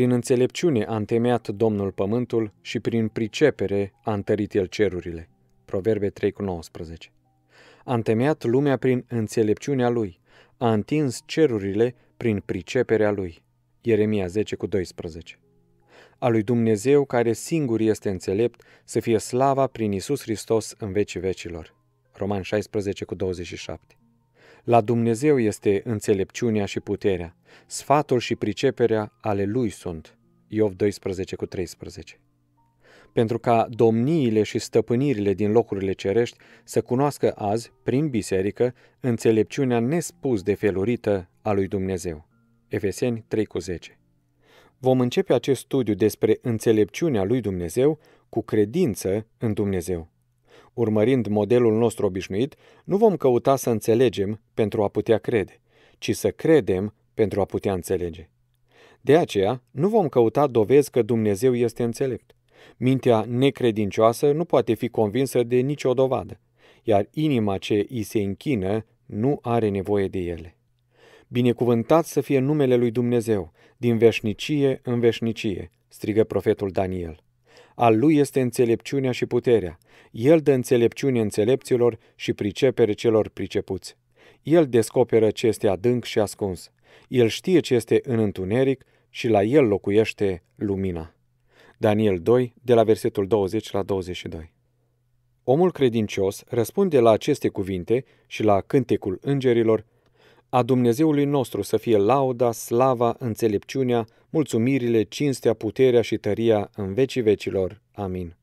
Prin înțelepciune a întemeiat Domnul pământul și prin pricepere a întărit el cerurile. Proverbe 3,19 A întemeiat lumea prin înțelepciunea lui, a întins cerurile prin priceperea lui. Ieremia 10,12 A lui Dumnezeu, care singur este înțelept, să fie slava prin Isus Hristos în vecii vecilor. Roman 27. La Dumnezeu este înțelepciunea și puterea, sfatul și priceperea ale Lui sunt. Iov 12 cu 13 pentru ca domniile și stăpânirile din locurile cerești să cunoască azi, prin biserică, înțelepciunea nespus de felurită a lui Dumnezeu. Efeseni 3,10 Vom începe acest studiu despre înțelepciunea lui Dumnezeu cu credință în Dumnezeu urmărind modelul nostru obișnuit, nu vom căuta să înțelegem pentru a putea crede, ci să credem pentru a putea înțelege. De aceea, nu vom căuta dovezi că Dumnezeu este înțelept. Mintea necredincioasă nu poate fi convinsă de nicio dovadă, iar inima ce îi se închină nu are nevoie de ele. Binecuvântat să fie numele lui Dumnezeu, din veșnicie în veșnicie, strigă profetul Daniel. Al lui este înțelepciunea și puterea. El dă înțelepciune înțelepților și pricepere celor pricepuți. El descoperă ce este adânc și ascuns. El știe ce este în întuneric și la el locuiește lumina. Daniel 2, de la versetul 20 la 22. Omul credincios răspunde la aceste cuvinte și la cântecul îngerilor a Dumnezeului nostru să fie lauda, slava, înțelepciunea, mulțumirile, cinstea, puterea și tăria în vecii vecilor. Amin.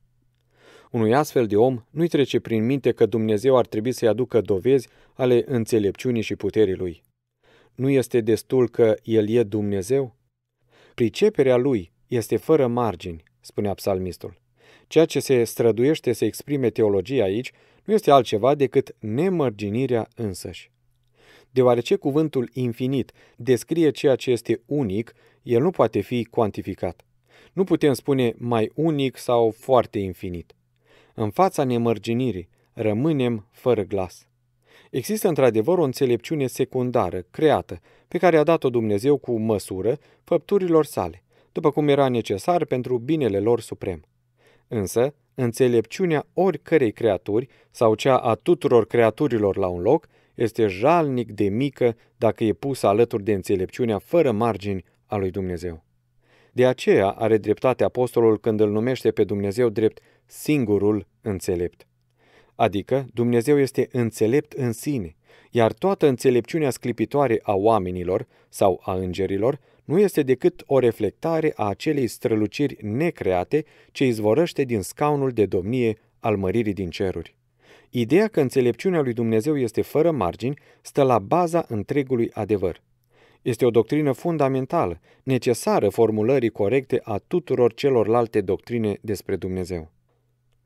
Unui astfel de om nu-i trece prin minte că Dumnezeu ar trebui să-i aducă dovezi ale înțelepciunii și puterii lui. Nu este destul că el e Dumnezeu? Priceperea lui este fără margini, spunea psalmistul. Ceea ce se străduiește să exprime teologia aici nu este altceva decât nemărginirea însăși. Deoarece cuvântul infinit descrie ceea ce este unic, el nu poate fi cuantificat. Nu putem spune mai unic sau foarte infinit. În fața nemărginirii, rămânem fără glas. Există într-adevăr o înțelepciune secundară, creată, pe care a dat-o Dumnezeu cu măsură făpturilor sale, după cum era necesar pentru binele lor suprem. Însă, înțelepciunea oricărei creaturi sau cea a tuturor creaturilor la un loc este jalnic de mică dacă e pusă alături de înțelepciunea fără margini a lui Dumnezeu. De aceea are dreptate apostolul când îl numește pe Dumnezeu drept singurul înțelept. Adică Dumnezeu este înțelept în sine, iar toată înțelepciunea sclipitoare a oamenilor sau a îngerilor nu este decât o reflectare a acelei străluciri necreate ce izvorăște din scaunul de domnie al măririi din ceruri. Ideea că înțelepciunea lui Dumnezeu este fără margini stă la baza întregului adevăr. Este o doctrină fundamentală, necesară formulării corecte a tuturor celorlalte doctrine despre Dumnezeu.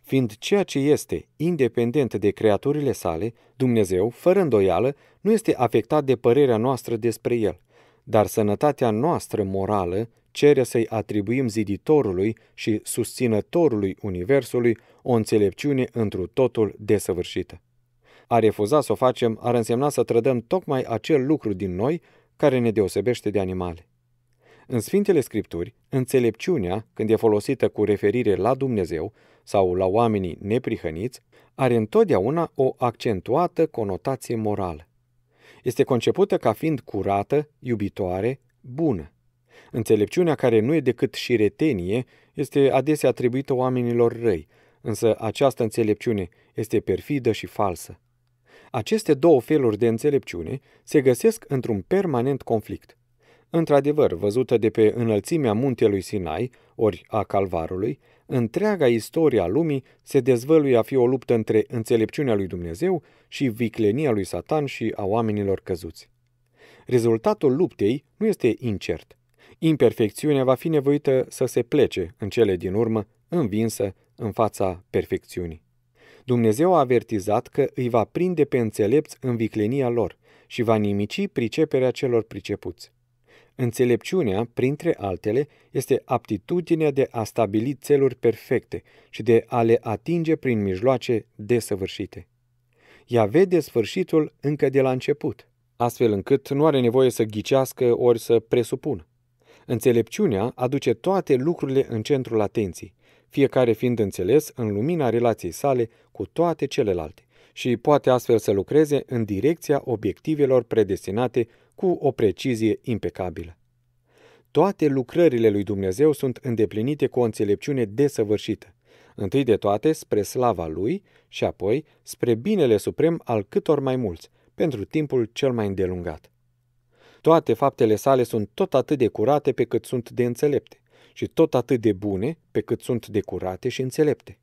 Fiind ceea ce este, independent de creaturile sale, Dumnezeu, fără îndoială, nu este afectat de părerea noastră despre el, dar sănătatea noastră morală cere să-i atribuim ziditorului și susținătorului Universului o înțelepciune întru totul desăvârșită. A refuza să o facem ar însemna să trădăm tocmai acel lucru din noi care ne deosebește de animale. În Sfintele Scripturi, înțelepciunea, când e folosită cu referire la Dumnezeu sau la oamenii neprihăniți, are întotdeauna o accentuată conotație morală. Este concepută ca fiind curată, iubitoare, bună. Înțelepciunea care nu e decât și retenie este adesea atribuită oamenilor răi, Însă această înțelepciune este perfidă și falsă. Aceste două feluri de înțelepciune se găsesc într-un permanent conflict. Într-adevăr, văzută de pe înălțimea muntelui Sinai, ori a Calvarului, întreaga istoria lumii se dezvăluie a fi o luptă între înțelepciunea lui Dumnezeu și viclenia lui Satan și a oamenilor căzuți. Rezultatul luptei nu este incert. Imperfecțiunea va fi nevoită să se plece în cele din urmă, învinsă în fața perfecțiunii. Dumnezeu a avertizat că îi va prinde pe înțelepți în viclenia lor și va nimici priceperea celor pricepuți. Înțelepciunea, printre altele, este aptitudinea de a stabili țeluri perfecte și de a le atinge prin mijloace desăvârșite. Ea vede sfârșitul încă de la început, astfel încât nu are nevoie să ghicească ori să presupună. Înțelepciunea aduce toate lucrurile în centrul atenției fiecare fiind înțeles în lumina relației sale cu toate celelalte și poate astfel să lucreze în direcția obiectivelor predestinate cu o precizie impecabilă. Toate lucrările lui Dumnezeu sunt îndeplinite cu o înțelepciune desăvârșită, întâi de toate spre slava lui și apoi spre binele suprem al câtor mai mulți, pentru timpul cel mai îndelungat. Toate faptele sale sunt tot atât de curate pe cât sunt de înțelepte și tot atât de bune pe cât sunt de curate și înțelepte.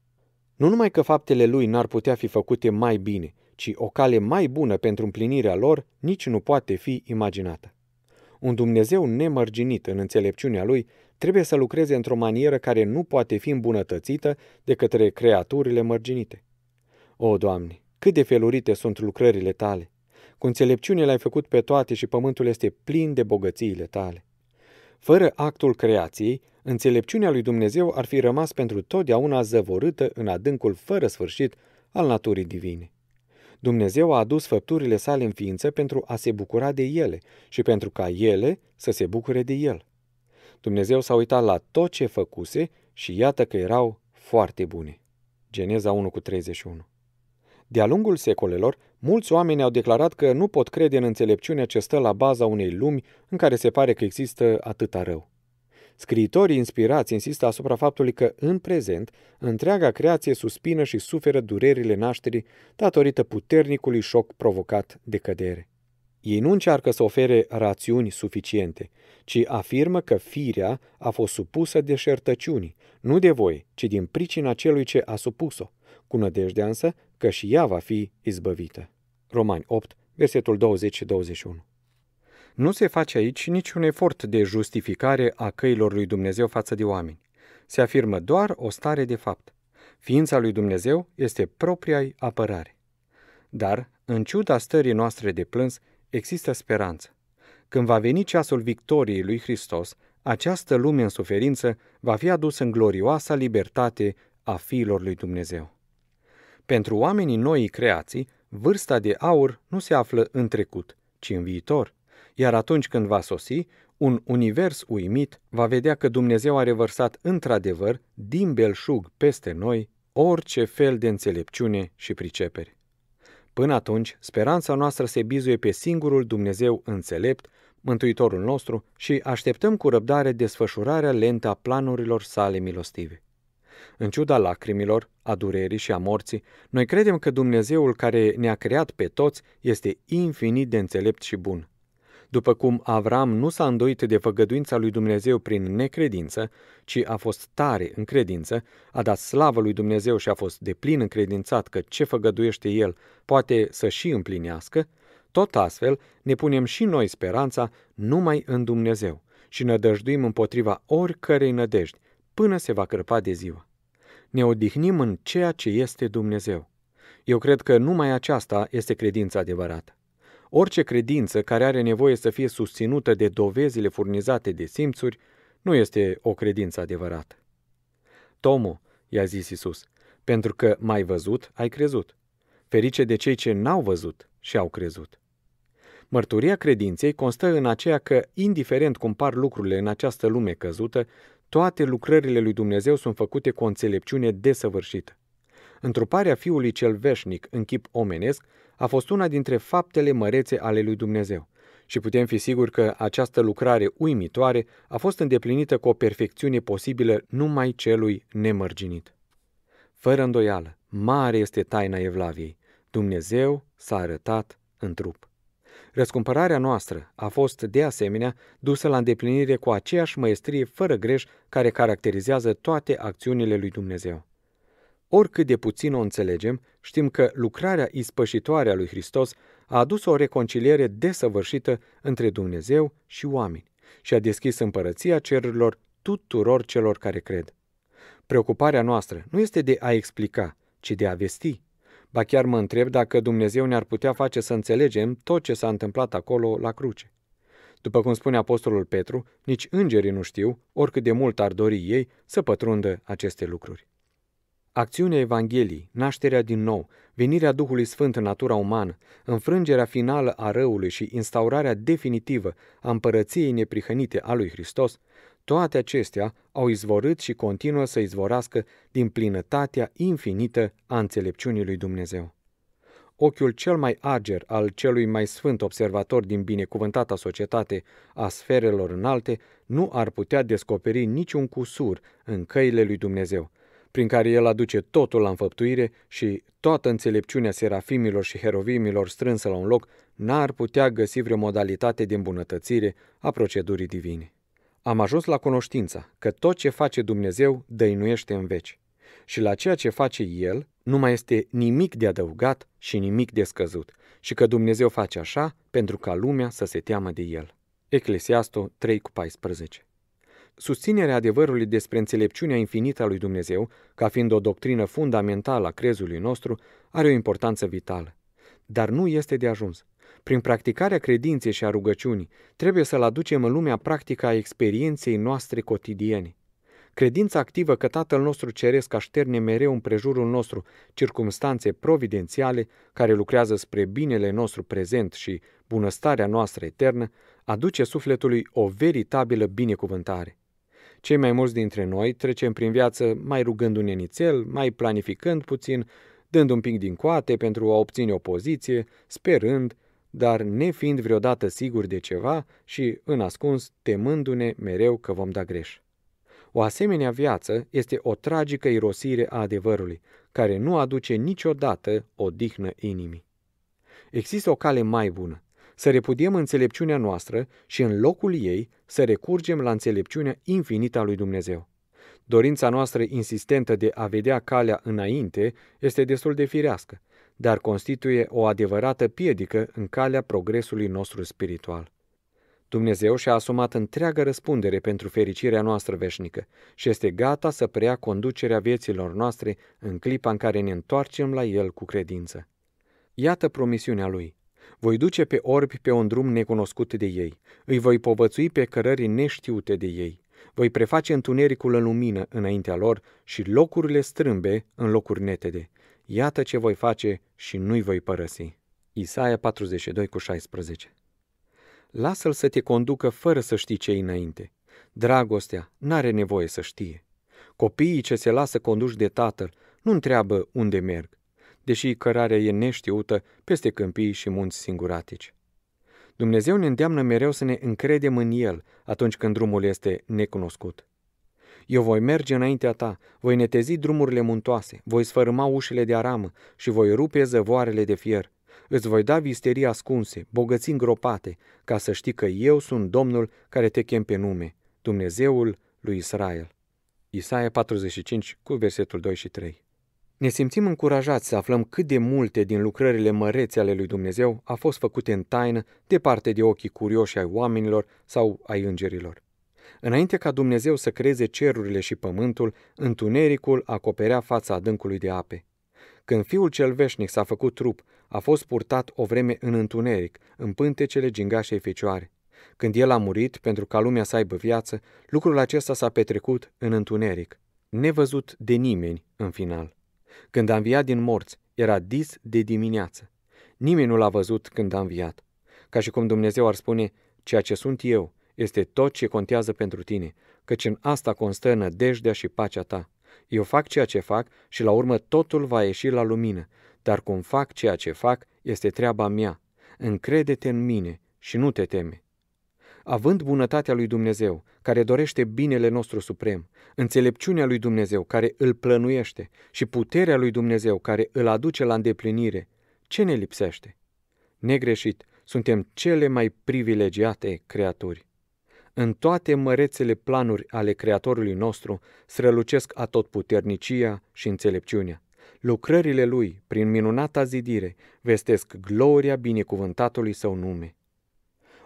Nu numai că faptele lui n-ar putea fi făcute mai bine, ci o cale mai bună pentru împlinirea lor nici nu poate fi imaginată. Un Dumnezeu nemărginit în înțelepciunea lui trebuie să lucreze într-o manieră care nu poate fi îmbunătățită de către creaturile mărginite. O, Doamne, cât de felurite sunt lucrările tale! Cu înțelepciune le-ai făcut pe toate și pământul este plin de bogățiile tale. Fără actul creației, înțelepciunea lui Dumnezeu ar fi rămas pentru totdeauna zăvorâtă în adâncul fără sfârșit al naturii divine. Dumnezeu a adus făpturile sale în ființă pentru a se bucura de ele și pentru ca ele să se bucure de el. Dumnezeu s-a uitat la tot ce făcuse și iată că erau foarte bune. Geneza 1 cu 31 de-a lungul secolelor, mulți oameni au declarat că nu pot crede în înțelepciunea ce stă la baza unei lumi în care se pare că există atâta rău. Scriitorii inspirați insistă asupra faptului că, în prezent, întreaga creație suspină și suferă durerile nașterii datorită puternicului șoc provocat de cădere. Ei nu încearcă să ofere rațiuni suficiente, ci afirmă că firea a fost supusă de șertăciunii, nu de voi, ci din pricina celui ce a supus-o cu nădejdea însă că și ea va fi izbăvită. Romani 8, versetul 20 și 21. Nu se face aici niciun efort de justificare a căilor lui Dumnezeu față de oameni. Se afirmă doar o stare de fapt. Ființa lui Dumnezeu este propria apărare. Dar, în ciuda stării noastre de plâns, există speranță. Când va veni ceasul victoriei lui Hristos, această lume în suferință va fi adusă în glorioasa libertate a fiilor lui Dumnezeu. Pentru oamenii noii creații, vârsta de aur nu se află în trecut, ci în viitor. Iar atunci când va sosi, un univers uimit va vedea că Dumnezeu a revărsat într-adevăr, din belșug peste noi, orice fel de înțelepciune și pricepere. Până atunci, speranța noastră se bizuie pe singurul Dumnezeu înțelept, Mântuitorul nostru, și așteptăm cu răbdare desfășurarea lentă a planurilor sale milostive. În ciuda lacrimilor, a durerii și a morții, noi credem că Dumnezeul care ne-a creat pe toți este infinit de înțelept și bun. După cum Avram nu s-a îndoit de făgăduința lui Dumnezeu prin necredință, ci a fost tare în credință, a dat slavă lui Dumnezeu și a fost deplin încredințat că ce făgăduiește el poate să și împlinească, tot astfel ne punem și noi speranța numai în Dumnezeu și nădăjduim împotriva oricărei nădejdi, până se va crăpa de ziua ne odihnim în ceea ce este Dumnezeu. Eu cred că numai aceasta este credința adevărată. Orice credință care are nevoie să fie susținută de dovezile furnizate de simțuri nu este o credință adevărată. Tomo, i-a zis Isus, pentru că mai văzut, ai crezut. Ferice de cei ce n-au văzut și au crezut. Mărturia credinței constă în aceea că, indiferent cum par lucrurile în această lume căzută, toate lucrările lui Dumnezeu sunt făcute cu o înțelepciune desăvârșită. Întruparea Fiului cel veșnic în chip omenesc a fost una dintre faptele mărețe ale lui Dumnezeu și putem fi siguri că această lucrare uimitoare a fost îndeplinită cu o perfecțiune posibilă numai celui nemărginit. Fără îndoială, mare este taina Evlaviei. Dumnezeu s-a arătat în trup. Răscumpărarea noastră a fost, de asemenea, dusă la îndeplinire cu aceeași măestrie fără greș care caracterizează toate acțiunile lui Dumnezeu. Oricât de puțin o înțelegem, știm că lucrarea ispășitoare a lui Hristos a adus o reconciliere desăvârșită între Dumnezeu și oameni și a deschis împărăția cerurilor tuturor celor care cred. Preocuparea noastră nu este de a explica, ci de a vesti. Ba chiar mă întreb dacă Dumnezeu ne-ar putea face să înțelegem tot ce s-a întâmplat acolo la cruce. După cum spune apostolul Petru, nici îngerii nu știu, oricât de mult ar dori ei, să pătrundă aceste lucruri. Acțiunea Evangheliei, nașterea din nou, venirea Duhului Sfânt în natura umană, înfrângerea finală a răului și instaurarea definitivă a împărăției neprihănite a lui Hristos, toate acestea au izvorât și continuă să izvorască din plinătatea infinită a înțelepciunii lui Dumnezeu. Ochiul cel mai ager al celui mai sfânt observator din binecuvântata societate a sferelor înalte nu ar putea descoperi niciun cusur în căile lui Dumnezeu, prin care el aduce totul la înfăptuire și toată înțelepciunea serafimilor și herovimilor strânsă la un loc n-ar putea găsi vreo modalitate de îmbunătățire a procedurii divine. Am ajuns la cunoștința că tot ce face Dumnezeu dăinuiește în veci și la ceea ce face El nu mai este nimic de adăugat și nimic de scăzut și că Dumnezeu face așa pentru ca lumea să se teamă de El. Eclesiastul 3 cu 14 Susținerea adevărului despre înțelepciunea infinită a lui Dumnezeu, ca fiind o doctrină fundamentală a crezului nostru, are o importanță vitală, dar nu este de ajuns. Prin practicarea credinței și a rugăciunii, trebuie să-L aducem în lumea practică a experienței noastre cotidiene. Credința activă că Tatăl nostru Ceresc așterne mereu împrejurul nostru circumstanțe providențiale care lucrează spre binele nostru prezent și bunăstarea noastră eternă, aduce sufletului o veritabilă binecuvântare. Cei mai mulți dintre noi trecem prin viață mai rugând un enițel, mai planificând puțin, dând un pic din coate pentru a obține o poziție, sperând, dar nefiind vreodată sigur de ceva și, în ascuns, temându-ne mereu că vom da greș. O asemenea viață este o tragică irosire a adevărului, care nu aduce niciodată o dihnă inimii. Există o cale mai bună, să repudiem înțelepciunea noastră și în locul ei să recurgem la înțelepciunea infinită a lui Dumnezeu. Dorința noastră insistentă de a vedea calea înainte este destul de firească, dar constituie o adevărată piedică în calea progresului nostru spiritual. Dumnezeu și-a asumat întreaga răspundere pentru fericirea noastră veșnică și este gata să preia conducerea vieților noastre în clipa în care ne întoarcem la El cu credință. Iată promisiunea Lui. Voi duce pe orbi pe un drum necunoscut de ei, îi voi povățui pe cărări neștiute de ei, voi preface întunericul în lumină înaintea lor și locurile strâmbe în locuri netede, Iată ce voi face și nu-i voi părăsi. Isaia 42 cu 16 Lasă-l să te conducă fără să știi ce înainte. Dragostea n-are nevoie să știe. Copiii ce se lasă conduși de tatăl nu întreabă unde merg, deși cărarea e neștiută peste câmpii și munți singuratici. Dumnezeu ne îndeamnă mereu să ne încredem în El atunci când drumul este necunoscut. Eu voi merge înaintea ta, voi netezi drumurile muntoase, voi sfărâma ușile de aramă și voi rupe zăvoarele de fier. Îți voi da visterii ascunse, bogății îngropate, ca să știi că eu sunt Domnul care te chem pe nume, Dumnezeul lui Israel. Isaia 45 cu versetul 2 și 3 ne simțim încurajați să aflăm cât de multe din lucrările mărețe ale lui Dumnezeu a fost făcute în taină, departe de ochii curioși ai oamenilor sau ai îngerilor. Înainte ca Dumnezeu să creeze cerurile și pământul, întunericul acoperea fața adâncului de ape. Când fiul cel veșnic s-a făcut trup, a fost purtat o vreme în întuneric, în pântecele gingașei fecioare. Când el a murit, pentru ca lumea să aibă viață, lucrul acesta s-a petrecut în întuneric, nevăzut de nimeni în final. Când a înviat din morți, era dis de dimineață. Nimeni nu l-a văzut când a înviat. Ca și cum Dumnezeu ar spune, ceea ce sunt eu, este tot ce contează pentru tine, căci în asta constă nădejdea și pacea ta. Eu fac ceea ce fac și la urmă totul va ieși la lumină, dar cum fac ceea ce fac este treaba mea. Încrede-te în mine și nu te teme. Având bunătatea lui Dumnezeu, care dorește binele nostru suprem, înțelepciunea lui Dumnezeu, care îl plănuiește, și puterea lui Dumnezeu, care îl aduce la îndeplinire, ce ne lipsește? Negreșit, suntem cele mai privilegiate creaturi. În toate mărețele planuri ale Creatorului nostru strălucesc atotputernicia și înțelepciunea. Lucrările lui, prin minunata zidire, vestesc gloria binecuvântatului său nume.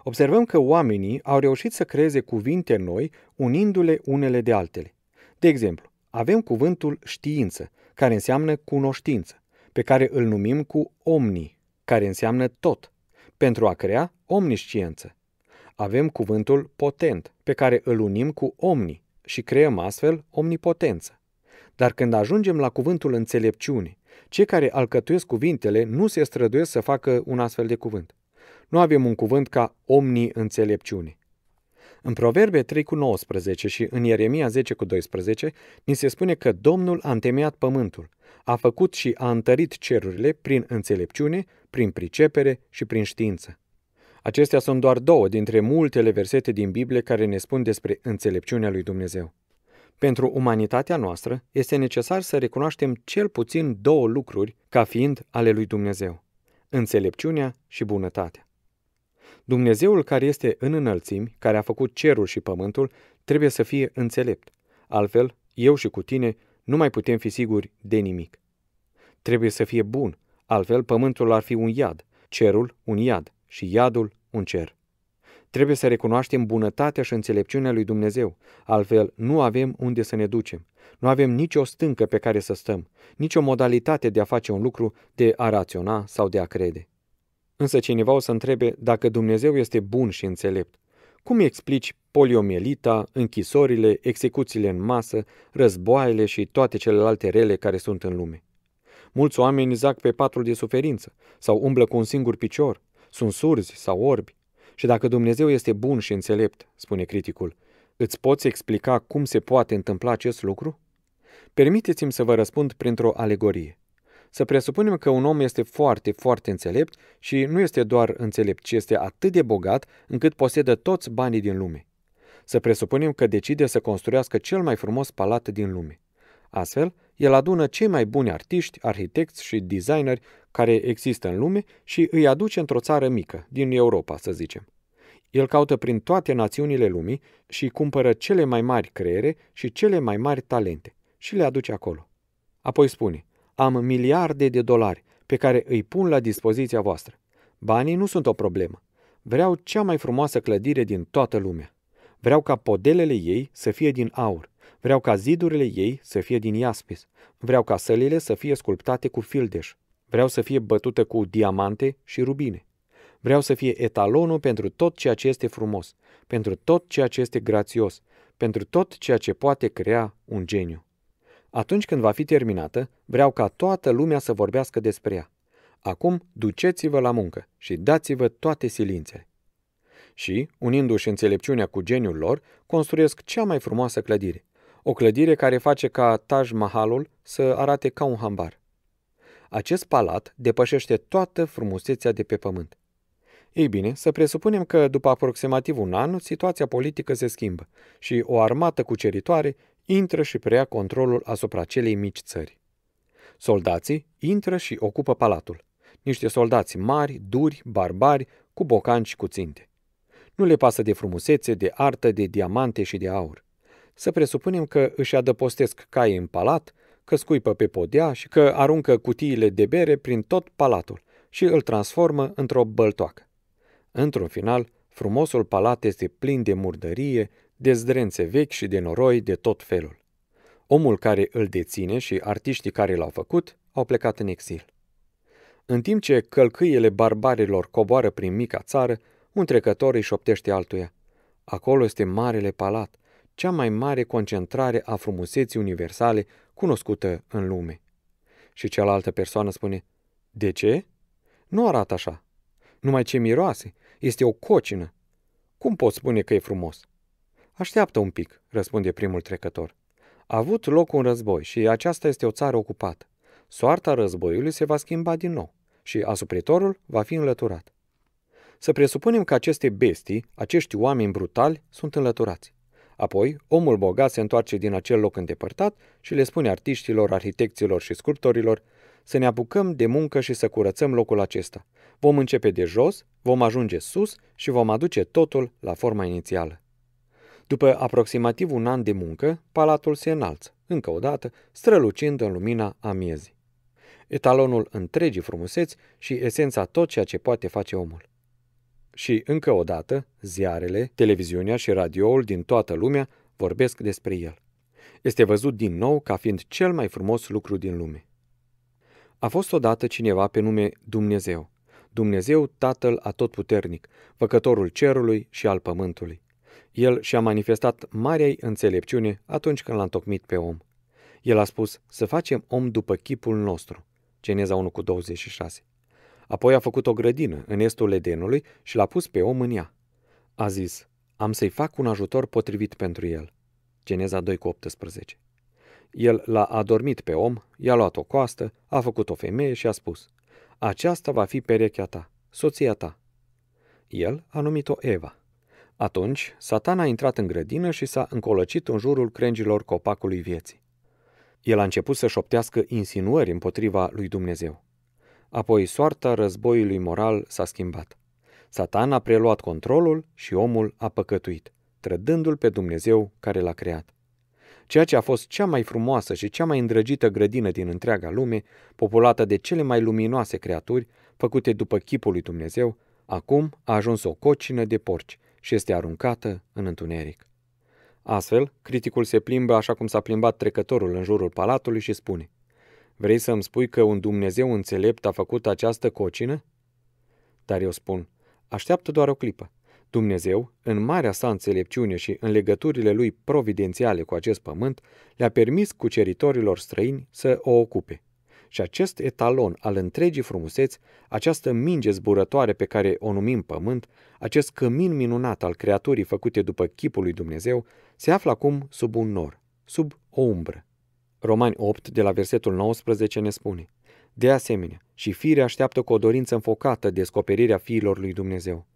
Observăm că oamenii au reușit să creeze cuvinte noi, unindu-le unele de altele. De exemplu, avem cuvântul știință, care înseamnă cunoștință, pe care îl numim cu omni, care înseamnă tot, pentru a crea omnisciență, avem cuvântul potent, pe care îl unim cu omni și creăm astfel omnipotență. Dar când ajungem la cuvântul înțelepciune, cei care alcătuiesc cuvintele nu se străduiesc să facă un astfel de cuvânt. Nu avem un cuvânt ca omni înțelepciune. În Proverbe 3 cu 19 și în Ieremia 10 cu 12, ni se spune că Domnul a întemeiat pământul, a făcut și a întărit cerurile prin înțelepciune, prin pricepere și prin știință. Acestea sunt doar două dintre multele versete din Biblie care ne spun despre înțelepciunea lui Dumnezeu. Pentru umanitatea noastră este necesar să recunoaștem cel puțin două lucruri ca fiind ale lui Dumnezeu, înțelepciunea și bunătatea. Dumnezeul care este în înălțimi, care a făcut cerul și pământul, trebuie să fie înțelept. Altfel, eu și cu tine nu mai putem fi siguri de nimic. Trebuie să fie bun, altfel pământul ar fi un iad, cerul un iad, și iadul un cer. Trebuie să recunoaștem bunătatea și înțelepciunea lui Dumnezeu, altfel nu avem unde să ne ducem. Nu avem nicio stâncă pe care să stăm, nicio modalitate de a face un lucru, de a raționa sau de a crede. Însă cineva o să întrebe dacă Dumnezeu este bun și înțelept. Cum explici poliomielita, închisorile, execuțiile în masă, războaiele și toate celelalte rele care sunt în lume? Mulți oameni zac pe patru de suferință sau umblă cu un singur picior, sunt surzi sau orbi. Și dacă Dumnezeu este bun și înțelept, spune criticul, îți poți explica cum se poate întâmpla acest lucru? Permiteți-mi să vă răspund printr-o alegorie. Să presupunem că un om este foarte, foarte înțelept și nu este doar înțelept, ci este atât de bogat încât posedă toți banii din lume. Să presupunem că decide să construiască cel mai frumos palat din lume. Astfel, el adună cei mai buni artiști, arhitecți și designeri care există în lume și îi aduce într-o țară mică, din Europa, să zicem. El caută prin toate națiunile lumii și cumpără cele mai mari creiere și cele mai mari talente și le aduce acolo. Apoi spune, am miliarde de dolari pe care îi pun la dispoziția voastră. Banii nu sunt o problemă. Vreau cea mai frumoasă clădire din toată lumea. Vreau ca podelele ei să fie din aur, Vreau ca zidurile ei să fie din iaspis. Vreau ca sălile să fie sculptate cu fildeș. Vreau să fie bătută cu diamante și rubine. Vreau să fie etalonul pentru tot ceea ce este frumos, pentru tot ceea ce este grațios, pentru tot ceea ce poate crea un geniu. Atunci când va fi terminată, vreau ca toată lumea să vorbească despre ea. Acum duceți-vă la muncă și dați-vă toate silințele. Și, unindu-și înțelepciunea cu geniul lor, construiesc cea mai frumoasă clădire. O clădire care face ca Taj Mahalul să arate ca un hambar. Acest palat depășește toată frumusețea de pe pământ. Ei bine, să presupunem că după aproximativ un an, situația politică se schimbă și o armată cuceritoare intră și preia controlul asupra celei mici țări. Soldații intră și ocupă palatul. Niște soldați mari, duri, barbari, cu bocanci cu ținte. Nu le pasă de frumusețe, de artă, de diamante și de aur. Să presupunem că își adăpostesc caii în palat, că scuipă pe podea și că aruncă cutiile de bere prin tot palatul și îl transformă într-o băltoacă. Într-un final, frumosul palat este plin de murdărie, de zdrențe vechi și de noroi de tot felul. Omul care îl deține și artiștii care l-au făcut au plecat în exil. În timp ce călcâiele barbarilor coboară prin mica țară, un trecător îi șoptește altuia. Acolo este marele palat, cea mai mare concentrare a frumuseții universale cunoscută în lume. Și cealaltă persoană spune, de ce? Nu arată așa. Numai ce miroase. Este o cocină. Cum poți spune că e frumos? Așteaptă un pic, răspunde primul trecător. A avut loc un război și aceasta este o țară ocupată. Soarta războiului se va schimba din nou și asupritorul va fi înlăturat. Să presupunem că aceste bestii, acești oameni brutali, sunt înlăturați. Apoi, omul bogat se întoarce din acel loc îndepărtat și le spune artiștilor, arhitecților și sculptorilor să ne apucăm de muncă și să curățăm locul acesta. Vom începe de jos, vom ajunge sus și vom aduce totul la forma inițială. După aproximativ un an de muncă, palatul se înalță, încă o dată, strălucind în lumina amiezii. Etalonul întregii frumuseți și esența tot ceea ce poate face omul. Și, încă o dată, ziarele, televiziunea și radioul din toată lumea vorbesc despre el. Este văzut din nou ca fiind cel mai frumos lucru din lume. A fost odată cineva pe nume Dumnezeu, Dumnezeu Tatăl Atotputernic, Făcătorul Cerului și al Pământului. El și-a manifestat marea înțelepciune atunci când l-a întocmit pe om. El a spus să facem om după chipul nostru. Geneza 1 cu 26. Apoi a făcut o grădină în estul Edenului și l-a pus pe om în ea. A zis, am să-i fac un ajutor potrivit pentru el. Geneza 2 cu 18. El l-a adormit pe om, i-a luat o coastă, a făcut o femeie și a spus, aceasta va fi perechea ta, soția ta. El a numit-o Eva. Atunci, satan a intrat în grădină și s-a încolăcit în jurul crengilor copacului vieții. El a început să șoptească insinuări împotriva lui Dumnezeu. Apoi soarta războiului moral s-a schimbat. Satan a preluat controlul și omul a păcătuit, trădându-l pe Dumnezeu care l-a creat. Ceea ce a fost cea mai frumoasă și cea mai îndrăgită grădină din întreaga lume, populată de cele mai luminoase creaturi, făcute după chipul lui Dumnezeu, acum a ajuns o cocină de porci și este aruncată în întuneric. Astfel, criticul se plimbă așa cum s-a plimbat trecătorul în jurul palatului și spune – Vrei să îmi spui că un Dumnezeu înțelept a făcut această cocină? Dar eu spun, așteaptă doar o clipă. Dumnezeu, în marea sa înțelepciune și în legăturile lui providențiale cu acest pământ, le-a permis cuceritorilor străini să o ocupe. Și acest etalon al întregii frumuseți, această minge zburătoare pe care o numim pământ, acest cămin minunat al creaturii făcute după chipul lui Dumnezeu, se află acum sub un nor, sub o umbră. Romani 8, de la versetul 19, ne spune De asemenea, și firea așteaptă cu o dorință înfocată descoperirea fiilor lui Dumnezeu,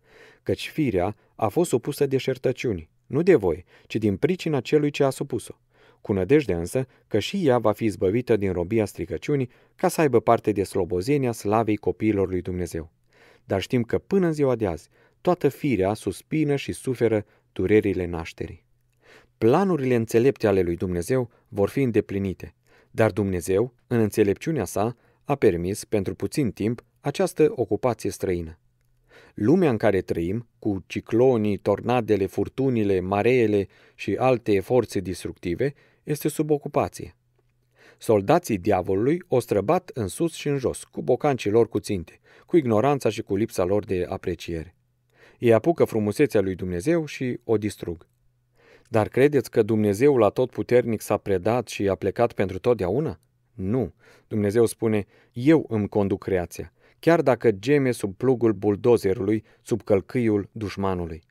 căci firea a fost supusă de șertăciuni, nu de voi, ci din pricina celui ce a supus-o, cu nădejde însă că și ea va fi zbăvită din robia stricăciunii ca să aibă parte de slobozenia slavei copiilor lui Dumnezeu. Dar știm că până în ziua de azi, toată firea suspină și suferă durerile nașterii. Planurile înțelepte ale lui Dumnezeu vor fi îndeplinite, dar Dumnezeu, în înțelepciunea sa, a permis pentru puțin timp această ocupație străină. Lumea în care trăim, cu ciclonii, tornadele, furtunile, mareele și alte forțe destructive, este sub ocupație. Soldații diavolului o străbat în sus și în jos, cu bocancii lor cu ținte, cu ignoranța și cu lipsa lor de apreciere. Ei apucă frumusețea lui Dumnezeu și o distrug. Dar credeți că Dumnezeul Atotputernic s-a predat și a plecat pentru totdeauna? Nu. Dumnezeu spune, eu îmi conduc creația, chiar dacă geme sub plugul buldozerului, sub călcâiul dușmanului.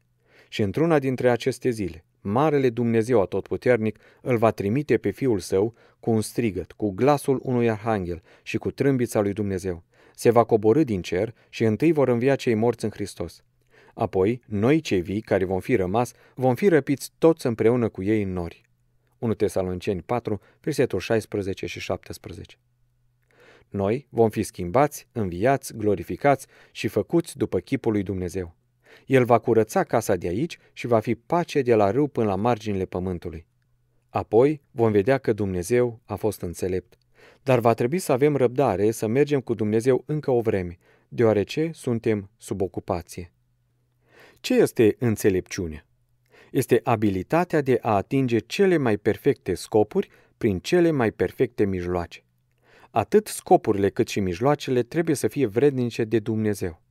Și într-una dintre aceste zile, Marele Dumnezeu Atotputernic îl va trimite pe Fiul Său cu un strigăt, cu glasul unui arhanghel și cu trâmbița lui Dumnezeu. Se va coborâ din cer și întâi vor învia cei morți în Hristos. Apoi, noi cei vii care vom fi rămas, vom fi răpiți toți împreună cu ei în nori. 1 Tesaloniceni 4, versetul 16 și 17. Noi vom fi schimbați, înviați, glorificați și făcuți după chipul lui Dumnezeu. El va curăța casa de aici și va fi pace de la râu până la marginile pământului. Apoi vom vedea că Dumnezeu a fost înțelept. Dar va trebui să avem răbdare să mergem cu Dumnezeu încă o vreme, deoarece suntem sub ocupație. Ce este înțelepciunea? Este abilitatea de a atinge cele mai perfecte scopuri prin cele mai perfecte mijloace. Atât scopurile cât și mijloacele trebuie să fie vrednice de Dumnezeu.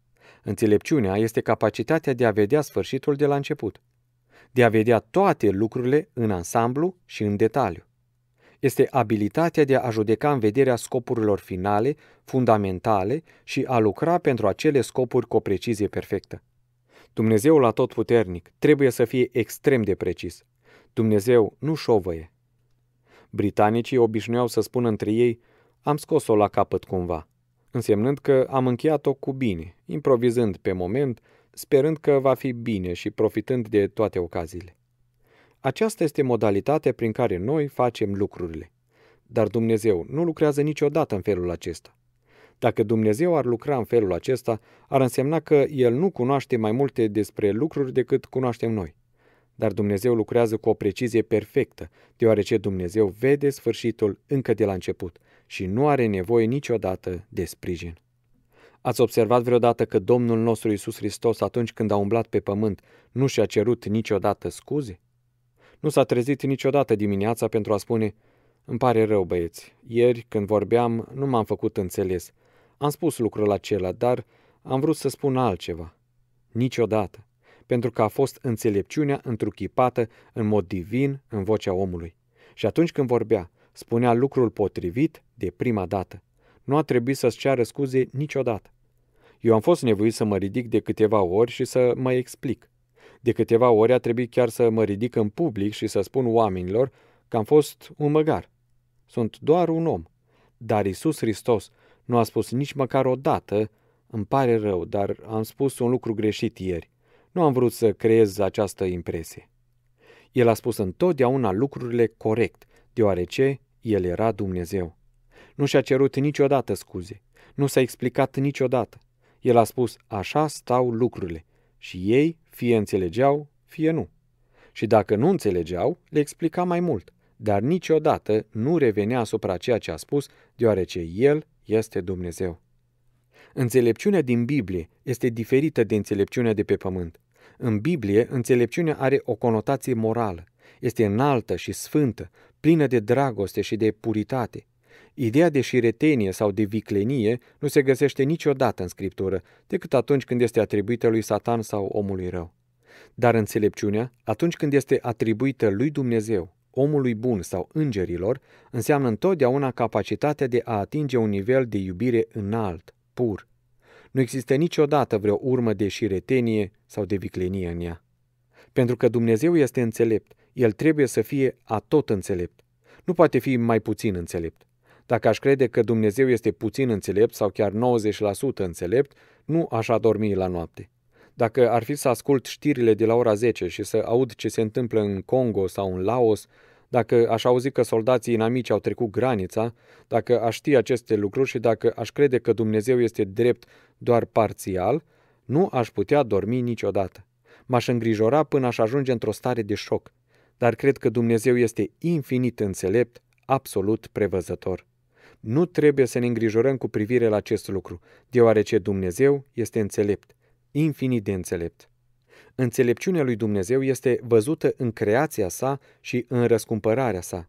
Înțelepciunea este capacitatea de a vedea sfârșitul de la început, de a vedea toate lucrurile în ansamblu și în detaliu. Este abilitatea de a judeca în vederea scopurilor finale, fundamentale și a lucra pentru acele scopuri cu o precizie perfectă. Dumnezeul atotputernic trebuie să fie extrem de precis. Dumnezeu nu șovăie. Britanicii obișnuiau să spună între ei, am scos-o la capăt cumva, însemnând că am încheiat-o cu bine, improvizând pe moment, sperând că va fi bine și profitând de toate ocaziile. Aceasta este modalitatea prin care noi facem lucrurile. Dar Dumnezeu nu lucrează niciodată în felul acesta. Dacă Dumnezeu ar lucra în felul acesta, ar însemna că El nu cunoaște mai multe despre lucruri decât cunoaștem noi. Dar Dumnezeu lucrează cu o precizie perfectă, deoarece Dumnezeu vede sfârșitul încă de la început și nu are nevoie niciodată de sprijin. Ați observat vreodată că Domnul nostru Isus Hristos, atunci când a umblat pe pământ, nu și-a cerut niciodată scuze? Nu s-a trezit niciodată dimineața pentru a spune, îmi pare rău, băieți, ieri când vorbeam nu m-am făcut înțeles, am spus lucrul acela, dar am vrut să spun altceva. Niciodată. Pentru că a fost înțelepciunea întruchipată în mod divin în vocea omului. Și atunci când vorbea, spunea lucrul potrivit de prima dată. Nu a trebuit să-ți ceară scuze niciodată. Eu am fost nevoit să mă ridic de câteva ori și să mă explic. De câteva ori a trebuit chiar să mă ridic în public și să spun oamenilor că am fost un măgar. Sunt doar un om. Dar Isus Hristos nu a spus nici măcar o dată, îmi pare rău, dar am spus un lucru greșit ieri. Nu am vrut să creez această impresie. El a spus întotdeauna lucrurile corect, deoarece el era Dumnezeu. Nu și-a cerut niciodată scuze, nu s-a explicat niciodată. El a spus, așa stau lucrurile și ei fie înțelegeau, fie nu. Și dacă nu înțelegeau, le explica mai mult, dar niciodată nu revenea asupra ceea ce a spus, deoarece el este Dumnezeu. Înțelepciunea din Biblie este diferită de înțelepciunea de pe pământ. În Biblie, înțelepciunea are o conotație morală. Este înaltă și sfântă, plină de dragoste și de puritate. Ideea de șiretenie sau de viclenie nu se găsește niciodată în Scriptură, decât atunci când este atribuită lui Satan sau omului rău. Dar înțelepciunea, atunci când este atribuită lui Dumnezeu, omului bun sau îngerilor înseamnă întotdeauna capacitatea de a atinge un nivel de iubire înalt, pur. Nu există niciodată vreo urmă de șiretenie sau de viclenie în ea. Pentru că Dumnezeu este înțelept, El trebuie să fie atot înțelept. Nu poate fi mai puțin înțelept. Dacă aș crede că Dumnezeu este puțin înțelept sau chiar 90% înțelept, nu aș adormi la noapte. Dacă ar fi să ascult știrile de la ora 10 și să aud ce se întâmplă în Congo sau în Laos, dacă aș auzi că soldații inamici au trecut granița, dacă aș ști aceste lucruri și dacă aș crede că Dumnezeu este drept doar parțial, nu aș putea dormi niciodată. M-aș îngrijora până aș ajunge într-o stare de șoc, dar cred că Dumnezeu este infinit înțelept, absolut prevăzător. Nu trebuie să ne îngrijorăm cu privire la acest lucru, deoarece Dumnezeu este înțelept infinit de înțelept. Înțelepciunea lui Dumnezeu este văzută în creația sa și în răscumpărarea sa.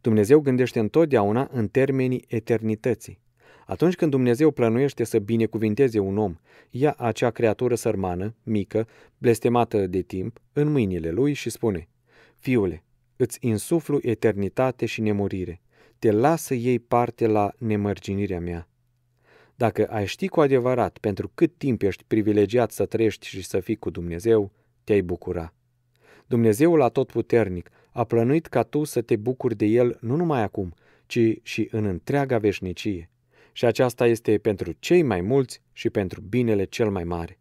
Dumnezeu gândește întotdeauna în termenii eternității. Atunci când Dumnezeu plănuiește să binecuvinteze un om, ia acea creatură sărmană, mică, blestemată de timp, în mâinile lui și spune, Fiule, îți insuflu eternitate și nemurire, te lasă ei parte la nemărginirea mea. Dacă ai ști cu adevărat pentru cât timp ești privilegiat să trăiești și să fii cu Dumnezeu, te-ai bucura. Dumnezeul atotputernic a plănuit ca tu să te bucuri de El nu numai acum, ci și în întreaga veșnicie. Și aceasta este pentru cei mai mulți și pentru binele cel mai mare.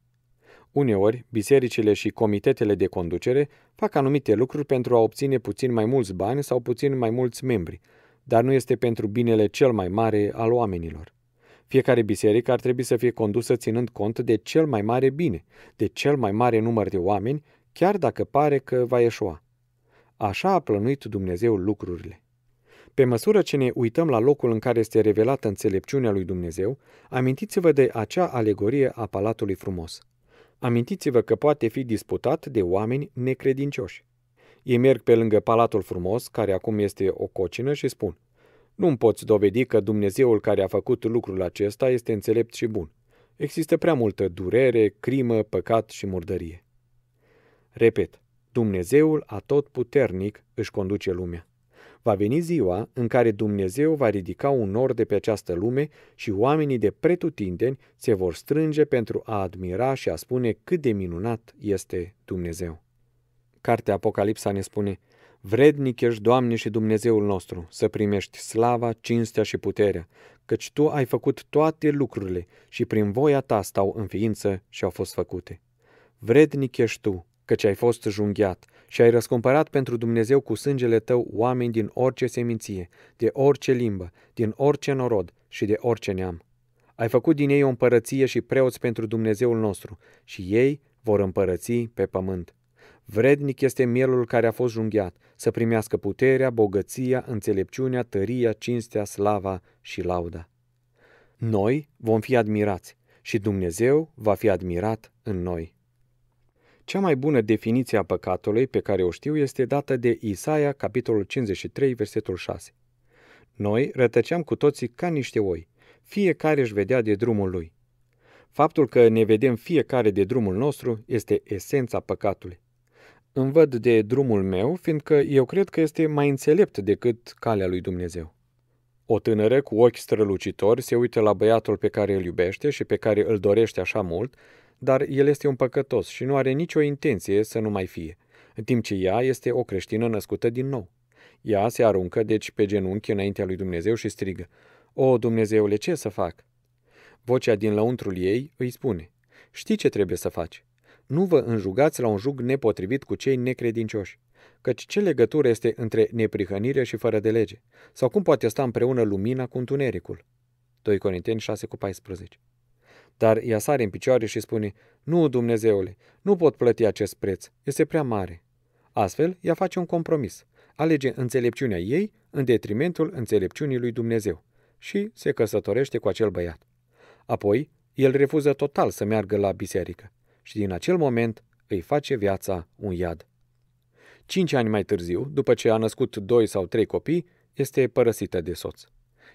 Uneori, bisericile și comitetele de conducere fac anumite lucruri pentru a obține puțin mai mulți bani sau puțin mai mulți membri, dar nu este pentru binele cel mai mare al oamenilor. Fiecare biserică ar trebui să fie condusă ținând cont de cel mai mare bine, de cel mai mare număr de oameni, chiar dacă pare că va ieșua. Așa a plănuit Dumnezeu lucrurile. Pe măsură ce ne uităm la locul în care este revelată înțelepciunea lui Dumnezeu, amintiți-vă de acea alegorie a Palatului Frumos. Amintiți-vă că poate fi disputat de oameni necredincioși. Ei merg pe lângă Palatul Frumos, care acum este o cocină, și spun – nu-mi poți dovedi că Dumnezeul care a făcut lucrul acesta este înțelept și bun. Există prea multă durere, crimă, păcat și murdărie. Repet, Dumnezeul puternic își conduce lumea. Va veni ziua în care Dumnezeu va ridica un nor de pe această lume și oamenii de pretutindeni se vor strânge pentru a admira și a spune cât de minunat este Dumnezeu. Cartea Apocalipsa ne spune – Vrednic ești, Doamne și Dumnezeul nostru, să primești slava, cinstea și puterea, căci Tu ai făcut toate lucrurile și prin voia Ta stau în ființă și au fost făcute. Vrednic ești Tu, căci ai fost junghiat și ai răscumpărat pentru Dumnezeu cu sângele Tău oameni din orice seminție, de orice limbă, din orice norod și de orice neam. Ai făcut din ei o împărăție și preoți pentru Dumnezeul nostru și ei vor împărăți pe pământ. Vrednic este mielul care a fost junghiat, să primească puterea, bogăția, înțelepciunea, tăria, cinstea, slava și lauda. Noi vom fi admirați și Dumnezeu va fi admirat în noi. Cea mai bună definiție a păcatului pe care o știu este dată de Isaia, capitolul 53, versetul 6. Noi rătăceam cu toții ca niște oi, fiecare își vedea de drumul lui. Faptul că ne vedem fiecare de drumul nostru este esența păcatului îmi văd de drumul meu, fiindcă eu cred că este mai înțelept decât calea lui Dumnezeu. O tânără cu ochi strălucitori se uită la băiatul pe care îl iubește și pe care îl dorește așa mult, dar el este un păcătos și nu are nicio intenție să nu mai fie, în timp ce ea este o creștină născută din nou. Ea se aruncă, deci, pe genunchi înaintea lui Dumnezeu și strigă, O, Dumnezeule, ce să fac? Vocea din lăuntrul ei îi spune, Știi ce trebuie să faci? nu vă înjugați la un jug nepotrivit cu cei necredincioși. Căci ce legătură este între neprihănire și fără de lege? Sau cum poate sta împreună lumina cu întunericul? 2 Corinteni 6 cu 14 Dar ea sare în picioare și spune, Nu, Dumnezeule, nu pot plăti acest preț, este prea mare. Astfel, ea face un compromis, alege înțelepciunea ei în detrimentul înțelepciunii lui Dumnezeu și se căsătorește cu acel băiat. Apoi, el refuză total să meargă la biserică și din acel moment îi face viața un iad. Cinci ani mai târziu, după ce a născut doi sau trei copii, este părăsită de soț.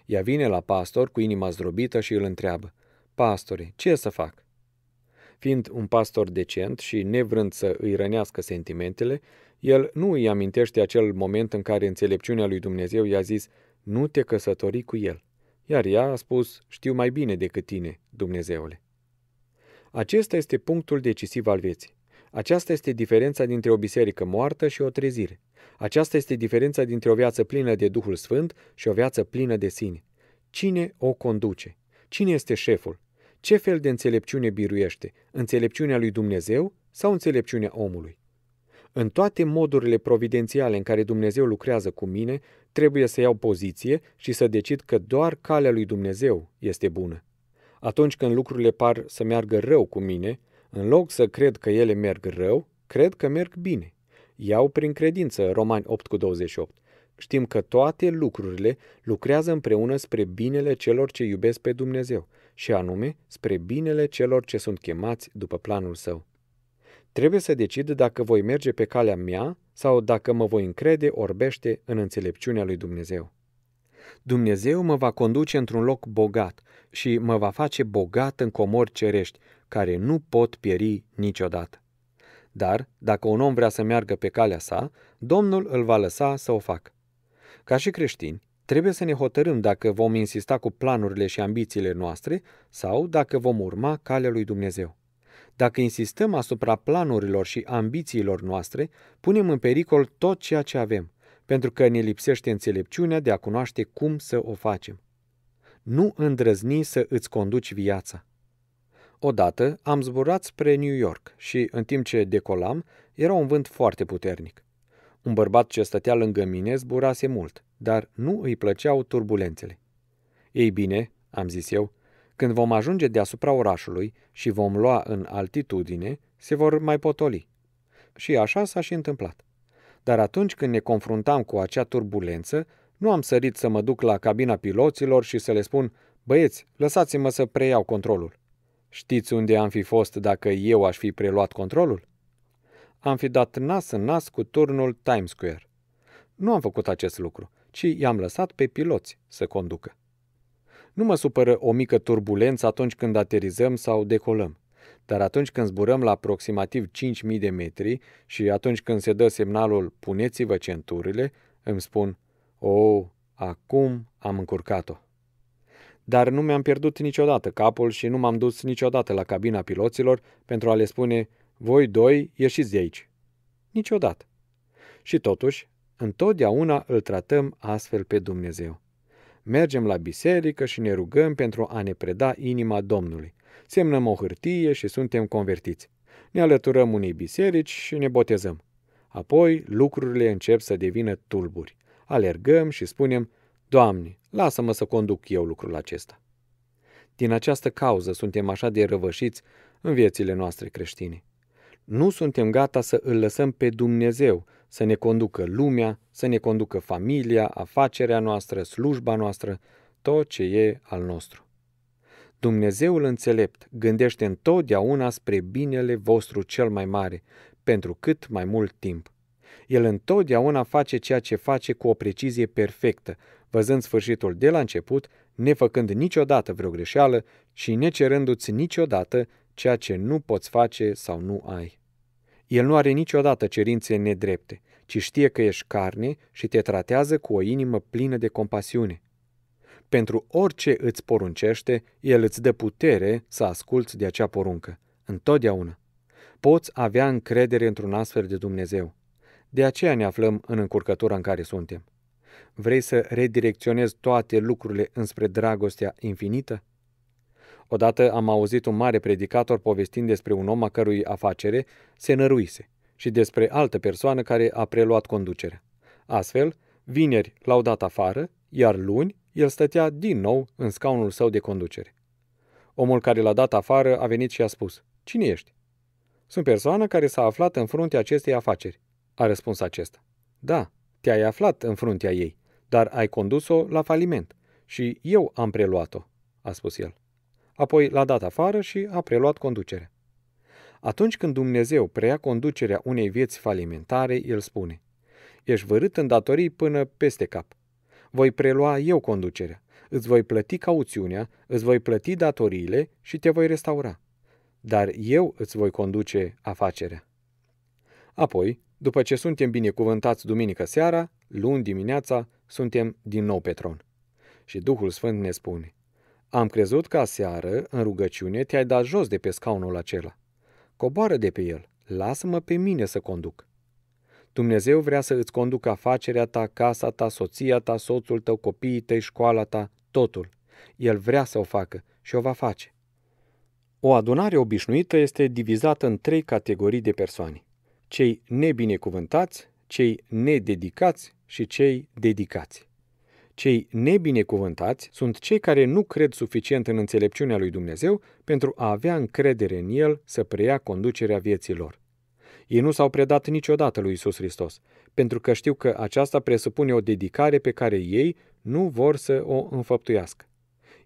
Ea vine la pastor cu inima zdrobită și îl întreabă, Pastore, ce să fac? Fiind un pastor decent și nevrând să îi rănească sentimentele, el nu îi amintește acel moment în care înțelepciunea lui Dumnezeu i-a zis, nu te căsători cu el. Iar ea a spus, știu mai bine decât tine, Dumnezeule. Acesta este punctul decisiv al vieții. Aceasta este diferența dintre o biserică moartă și o trezire. Aceasta este diferența dintre o viață plină de Duhul Sfânt și o viață plină de sine. Cine o conduce? Cine este șeful? Ce fel de înțelepciune biruiește? Înțelepciunea lui Dumnezeu sau înțelepciunea omului? În toate modurile providențiale în care Dumnezeu lucrează cu mine, trebuie să iau poziție și să decid că doar calea lui Dumnezeu este bună. Atunci când lucrurile par să meargă rău cu mine, în loc să cred că ele merg rău, cred că merg bine. Iau prin credință Romani 8 cu 28. Știm că toate lucrurile lucrează împreună spre binele celor ce iubesc pe Dumnezeu, și anume spre binele celor ce sunt chemați după planul său. Trebuie să decid dacă voi merge pe calea mea sau dacă mă voi încrede orbește în înțelepciunea lui Dumnezeu. Dumnezeu mă va conduce într-un loc bogat și mă va face bogat în comori cerești, care nu pot pieri niciodată. Dar, dacă un om vrea să meargă pe calea sa, Domnul îl va lăsa să o facă. Ca și creștini, trebuie să ne hotărâm dacă vom insista cu planurile și ambițiile noastre sau dacă vom urma calea lui Dumnezeu. Dacă insistăm asupra planurilor și ambițiilor noastre, punem în pericol tot ceea ce avem pentru că ne lipsește înțelepciunea de a cunoaște cum să o facem. Nu îndrăzni să îți conduci viața. Odată am zburat spre New York și, în timp ce decolam, era un vânt foarte puternic. Un bărbat ce stătea lângă mine zburase mult, dar nu îi plăceau turbulențele. Ei bine, am zis eu, când vom ajunge deasupra orașului și vom lua în altitudine, se vor mai potoli. Și așa s-a și întâmplat dar atunci când ne confruntam cu acea turbulență, nu am sărit să mă duc la cabina piloților și să le spun, băieți, lăsați-mă să preiau controlul. Știți unde am fi fost dacă eu aș fi preluat controlul? Am fi dat nas în nas cu turnul Times Square. Nu am făcut acest lucru, ci i-am lăsat pe piloți să conducă. Nu mă supără o mică turbulență atunci când aterizăm sau decolăm. Dar atunci când zburăm la aproximativ 5.000 de metri și atunci când se dă semnalul puneți-vă centurile, îmi spun, oh, acum am încurcat-o. Dar nu mi-am pierdut niciodată capul și nu m-am dus niciodată la cabina piloților pentru a le spune, voi doi ieșiți de aici. Niciodată. Și totuși, întotdeauna îl tratăm astfel pe Dumnezeu. Mergem la biserică și ne rugăm pentru a ne preda inima Domnului. Semnăm o hârtie și suntem convertiți. Ne alăturăm unei biserici și ne botezăm. Apoi lucrurile încep să devină tulburi. Alergăm și spunem, Doamne, lasă-mă să conduc eu lucrul acesta. Din această cauză suntem așa de răvășiți în viețile noastre creștine. Nu suntem gata să îl lăsăm pe Dumnezeu să ne conducă lumea, să ne conducă familia, afacerea noastră, slujba noastră, tot ce e al nostru. Dumnezeul înțelept gândește întotdeauna spre binele vostru cel mai mare, pentru cât mai mult timp. El întotdeauna face ceea ce face cu o precizie perfectă, văzând sfârșitul de la început, nefăcând niciodată vreo greșeală și necerându-ți niciodată ceea ce nu poți face sau nu ai. El nu are niciodată cerințe nedrepte, ci știe că ești carne și te tratează cu o inimă plină de compasiune – pentru orice îți poruncește, El îți dă putere să asculți de acea poruncă. Întotdeauna. Poți avea încredere într-un astfel de Dumnezeu. De aceea ne aflăm în încurcătura în care suntem. Vrei să redirecționezi toate lucrurile înspre dragostea infinită? Odată am auzit un mare predicator povestind despre un om a cărui afacere se năruise și despre altă persoană care a preluat conducerea. Astfel, vineri l-au dat afară, iar luni el stătea din nou în scaunul său de conducere. Omul care l-a dat afară a venit și a spus, Cine ești? Sunt persoana care s-a aflat în fruntea acestei afaceri, a răspuns acesta. Da, te-ai aflat în fruntea ei, dar ai condus-o la faliment și eu am preluat-o, a spus el. Apoi l-a dat afară și a preluat conducerea. Atunci când Dumnezeu preia conducerea unei vieți falimentare, el spune, Ești vărât în datorii până peste cap. Voi prelua eu conducerea, îți voi plăti cauțiunea, îți voi plăti datoriile și te voi restaura. Dar eu îți voi conduce afacerea. Apoi, după ce suntem binecuvântați duminică seara, luni dimineața, suntem din nou pe tron. Și Duhul Sfânt ne spune, am crezut că seară, în rugăciune, te-ai dat jos de pe scaunul acela. Coboară de pe el, lasă-mă pe mine să conduc. Dumnezeu vrea să îți conducă afacerea ta, casa ta, soția ta, soțul tău, copiii tăi, școala ta, totul. El vrea să o facă și o va face. O adunare obișnuită este divizată în trei categorii de persoane. Cei nebinecuvântați, cei nededicați și cei dedicați. Cei nebinecuvântați sunt cei care nu cred suficient în înțelepciunea lui Dumnezeu pentru a avea încredere în el să preia conducerea vieții lor. Ei nu s-au predat niciodată lui Isus Hristos, pentru că știu că aceasta presupune o dedicare pe care ei nu vor să o înfăptuiască.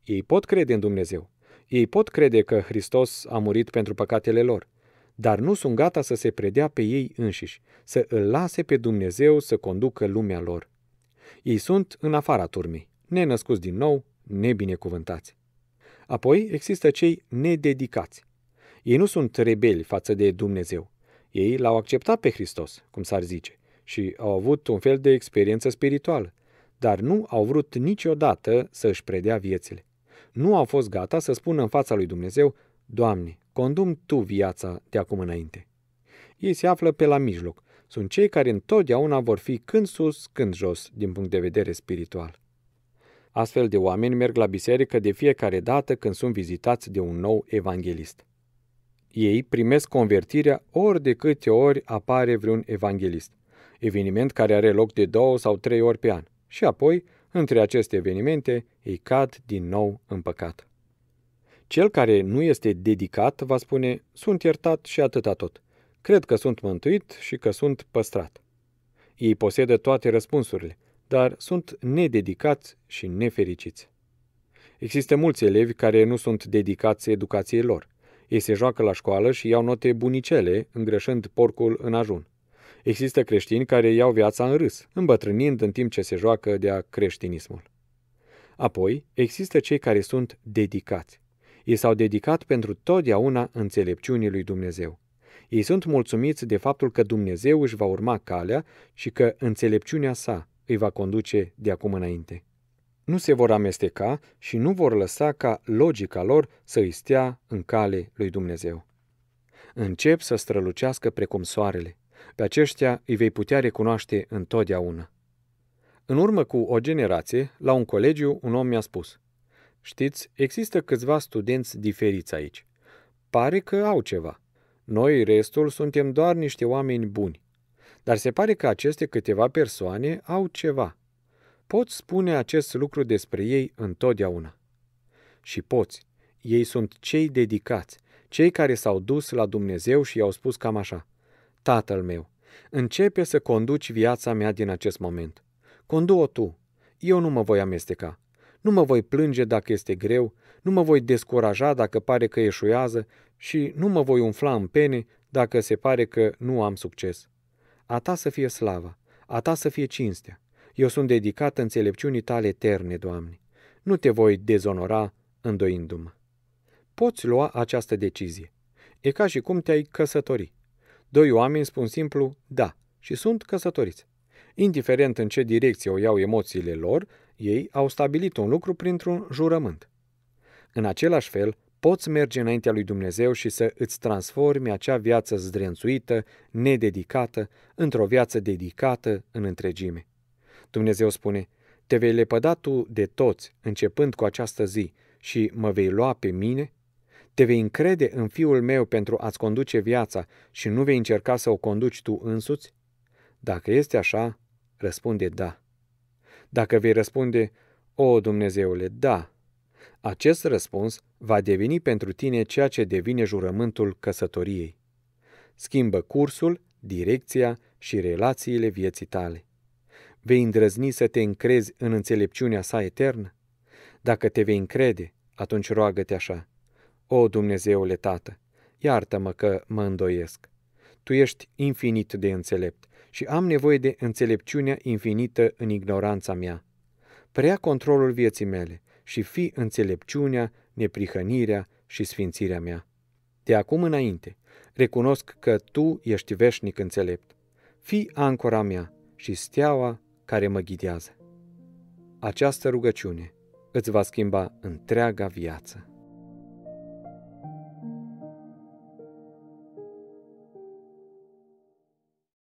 Ei pot crede în Dumnezeu. Ei pot crede că Hristos a murit pentru păcatele lor, dar nu sunt gata să se predea pe ei înșiși, să îl lase pe Dumnezeu să conducă lumea lor. Ei sunt în afara turmii, nenăscuți din nou, nebinecuvântați. Apoi există cei nededicați. Ei nu sunt rebeli față de Dumnezeu, ei l-au acceptat pe Hristos, cum s-ar zice, și au avut un fel de experiență spirituală, dar nu au vrut niciodată să își predea viețile. Nu au fost gata să spună în fața lui Dumnezeu, Doamne, condum Tu viața de acum înainte. Ei se află pe la mijloc, sunt cei care întotdeauna vor fi când sus, când jos, din punct de vedere spiritual. Astfel de oameni merg la biserică de fiecare dată când sunt vizitați de un nou evanghelist. Ei primesc convertirea ori de câte ori apare vreun evanghelist, eveniment care are loc de două sau trei ori pe an, și apoi, între aceste evenimente, ei cad din nou în păcat. Cel care nu este dedicat va spune, sunt iertat și atâta tot. Cred că sunt mântuit și că sunt păstrat. Ei posedă toate răspunsurile, dar sunt nededicați și nefericiți. Există mulți elevi care nu sunt dedicați educației lor. Ei se joacă la școală și iau note bunicele, îngrășând porcul în ajun. Există creștini care iau viața în râs, îmbătrânind în timp ce se joacă de-a creștinismul. Apoi, există cei care sunt dedicați. Ei s-au dedicat pentru totdeauna înțelepciunii lui Dumnezeu. Ei sunt mulțumiți de faptul că Dumnezeu își va urma calea și că înțelepciunea sa îi va conduce de acum înainte nu se vor amesteca și nu vor lăsa ca logica lor să îi stea în cale lui Dumnezeu. Încep să strălucească precum soarele. Pe aceștia îi vei putea recunoaște întotdeauna. În urmă cu o generație, la un colegiu, un om mi-a spus Știți, există câțiva studenți diferiți aici. Pare că au ceva. Noi, restul, suntem doar niște oameni buni. Dar se pare că aceste câteva persoane au ceva – Poți spune acest lucru despre ei întotdeauna. Și poți. Ei sunt cei dedicați, cei care s-au dus la Dumnezeu și i-au spus cam așa. Tatăl meu, începe să conduci viața mea din acest moment. Condu-o tu. Eu nu mă voi amesteca. Nu mă voi plânge dacă este greu, nu mă voi descuraja dacă pare că eșuează și nu mă voi umfla în pene dacă se pare că nu am succes. A ta să fie slava, a ta să fie cinstea, eu sunt dedicat înțelepciunii tale eterne, Doamne. Nu te voi dezonora îndoindu-mă. Poți lua această decizie. E ca și cum te-ai căsători. Doi oameni spun simplu da și sunt căsătoriți. Indiferent în ce direcție o iau emoțiile lor, ei au stabilit un lucru printr-un jurământ. În același fel, poți merge înaintea lui Dumnezeu și să îți transformi acea viață zdrențuită, nededicată, într-o viață dedicată în întregime. Dumnezeu spune, te vei lepăda tu de toți, începând cu această zi, și mă vei lua pe mine? Te vei încrede în Fiul meu pentru a-ți conduce viața și nu vei încerca să o conduci tu însuți? Dacă este așa, răspunde da. Dacă vei răspunde, o, Dumnezeule, da, acest răspuns va deveni pentru tine ceea ce devine jurământul căsătoriei. Schimbă cursul, direcția și relațiile vieții tale. Vei îndrăzni să te încrezi în înțelepciunea sa eternă? Dacă te vei încrede, atunci roagă-te așa. O, Dumnezeule Tată, iartă-mă că mă îndoiesc. Tu ești infinit de înțelept și am nevoie de înțelepciunea infinită în ignoranța mea. Prea controlul vieții mele și fi înțelepciunea, neprihănirea și sfințirea mea. De acum înainte, recunosc că Tu ești veșnic înțelept. Fii ancora mea și steaua care mă ghidează. Această rugăciune îți va schimba întreaga viață.